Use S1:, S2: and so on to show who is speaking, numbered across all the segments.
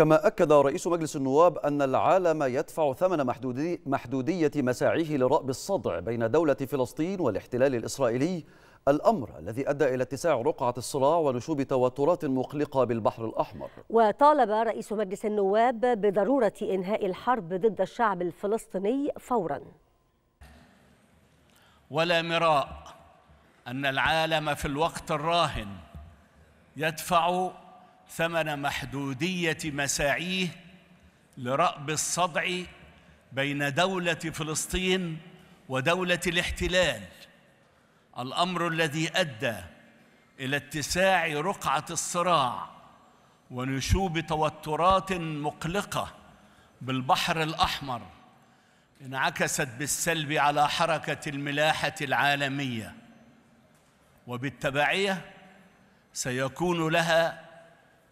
S1: كما أكد رئيس مجلس النواب أن العالم يدفع ثمن محدودي محدودية مساعيه لرأب الصدع بين دولة فلسطين والاحتلال الإسرائيلي الأمر الذي أدى إلى اتساع رقعة الصراع ونشوب توترات مقلقة بالبحر الأحمر
S2: وطالب رئيس مجلس النواب بضرورة إنهاء الحرب ضد الشعب الفلسطيني فورا
S3: ولا مراء أن العالم في الوقت الراهن يدفع ثمن محدودية مساعيه لرأب الصدع بين دولة فلسطين ودولة الاحتلال الأمر الذي أدى إلى اتساع رقعة الصراع ونشوب توترات مقلقة بالبحر الأحمر انعكست بالسلب على حركة الملاحة العالمية وبالتبعية سيكون لها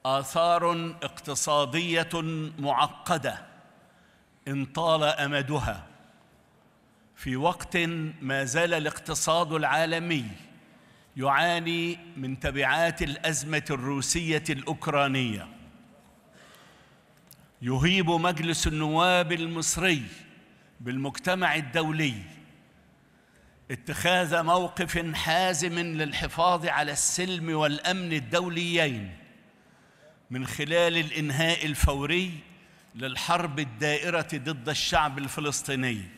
S3: آثار اقتصادية معقدة إن طال أمدها في وقت ما زال الاقتصاد العالمي يعاني من تبعات الأزمة الروسية الأوكرانية يهيب مجلس النواب المصري بالمجتمع الدولي اتخاذ موقف حازم للحفاظ على السلم والأمن الدوليين من خلال الانهاء الفوري للحرب الدائره ضد الشعب الفلسطيني